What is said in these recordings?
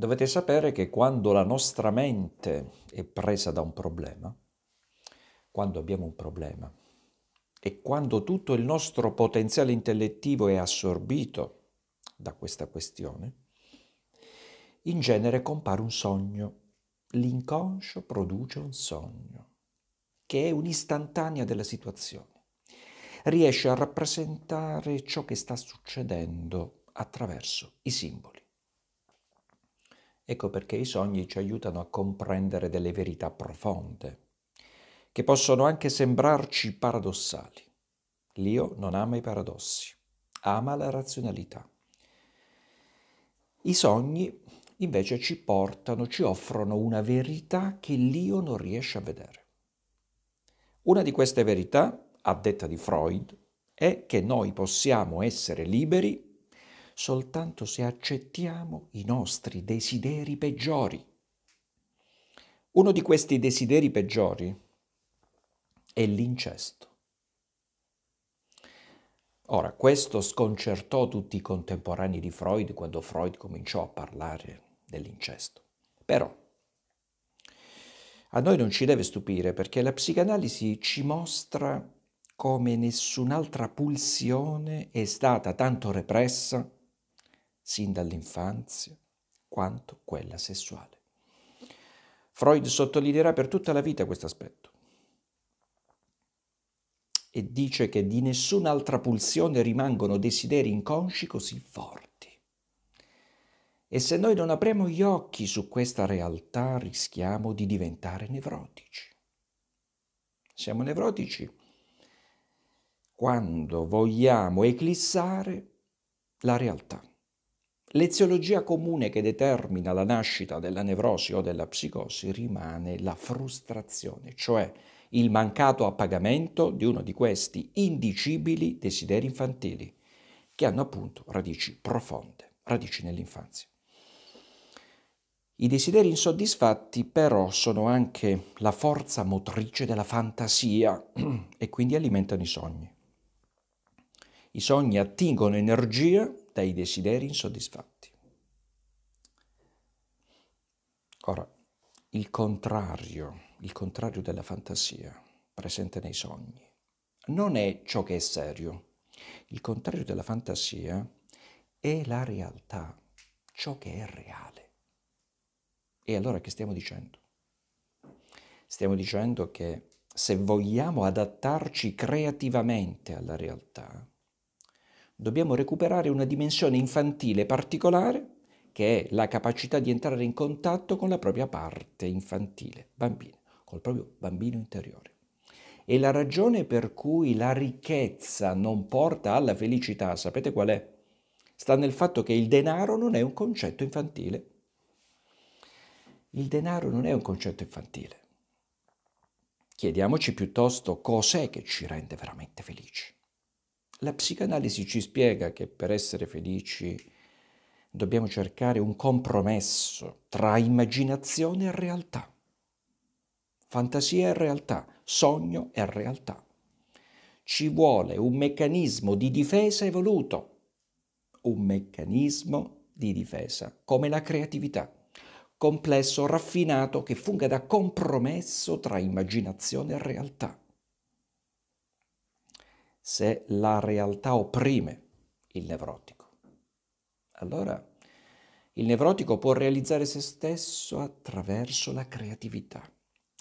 Dovete sapere che quando la nostra mente è presa da un problema, quando abbiamo un problema e quando tutto il nostro potenziale intellettivo è assorbito da questa questione, in genere compare un sogno. L'inconscio produce un sogno, che è un'istantanea della situazione. Riesce a rappresentare ciò che sta succedendo attraverso i simboli. Ecco perché i sogni ci aiutano a comprendere delle verità profonde, che possono anche sembrarci paradossali. L'io non ama i paradossi, ama la razionalità. I sogni invece ci portano, ci offrono una verità che l'io non riesce a vedere. Una di queste verità, a detta di Freud, è che noi possiamo essere liberi soltanto se accettiamo i nostri desideri peggiori. Uno di questi desideri peggiori è l'incesto. Ora, questo sconcertò tutti i contemporanei di Freud quando Freud cominciò a parlare dell'incesto. Però a noi non ci deve stupire perché la psicanalisi ci mostra come nessun'altra pulsione è stata tanto repressa sin dall'infanzia quanto quella sessuale. Freud sottolineerà per tutta la vita questo aspetto e dice che di nessun'altra pulsione rimangono desideri inconsci così forti. E se noi non apriamo gli occhi su questa realtà rischiamo di diventare nevrotici. Siamo nevrotici quando vogliamo eclissare la realtà. L'eziologia comune che determina la nascita della nevrosi o della psicosi rimane la frustrazione, cioè il mancato appagamento di uno di questi indicibili desideri infantili, che hanno appunto radici profonde, radici nell'infanzia. I desideri insoddisfatti però sono anche la forza motrice della fantasia e quindi alimentano i sogni. I sogni attingono energia dai desideri insoddisfatti. Ora, il contrario, il contrario della fantasia presente nei sogni, non è ciò che è serio. Il contrario della fantasia è la realtà, ciò che è reale. E allora che stiamo dicendo? Stiamo dicendo che se vogliamo adattarci creativamente alla realtà, dobbiamo recuperare una dimensione infantile particolare che è la capacità di entrare in contatto con la propria parte infantile, bambina, col proprio bambino interiore. E la ragione per cui la ricchezza non porta alla felicità, sapete qual è? Sta nel fatto che il denaro non è un concetto infantile. Il denaro non è un concetto infantile. Chiediamoci piuttosto cos'è che ci rende veramente felici. La psicanalisi ci spiega che per essere felici dobbiamo cercare un compromesso tra immaginazione e realtà, fantasia e realtà, sogno e realtà. Ci vuole un meccanismo di difesa evoluto, un meccanismo di difesa come la creatività, complesso, raffinato, che funga da compromesso tra immaginazione e realtà se la realtà opprime il nevrotico. Allora il nevrotico può realizzare se stesso attraverso la creatività.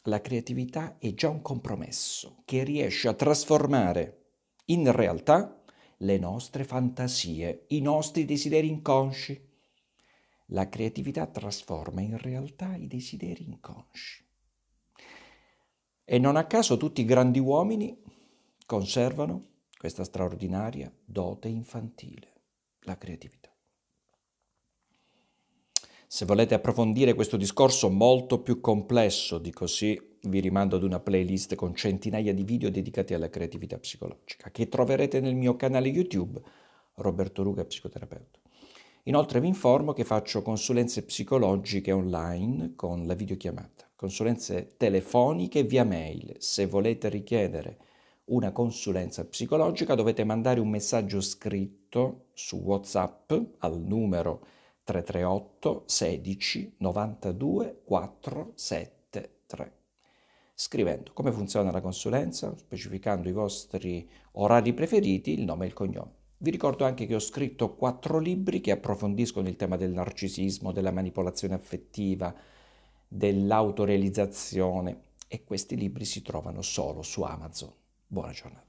La creatività è già un compromesso che riesce a trasformare in realtà le nostre fantasie, i nostri desideri inconsci. La creatività trasforma in realtà i desideri inconsci. E non a caso tutti i grandi uomini conservano questa straordinaria dote infantile, la creatività. Se volete approfondire questo discorso molto più complesso di così, vi rimando ad una playlist con centinaia di video dedicati alla creatività psicologica, che troverete nel mio canale YouTube Roberto Ruga Psicoterapeuta. Inoltre vi informo che faccio consulenze psicologiche online con la videochiamata, consulenze telefoniche via mail. Se volete richiedere una consulenza psicologica dovete mandare un messaggio scritto su WhatsApp al numero 338 16 92 473 scrivendo come funziona la consulenza, specificando i vostri orari preferiti, il nome e il cognome. Vi ricordo anche che ho scritto quattro libri che approfondiscono il tema del narcisismo, della manipolazione affettiva, dell'autorealizzazione e questi libri si trovano solo su Amazon. بارجاند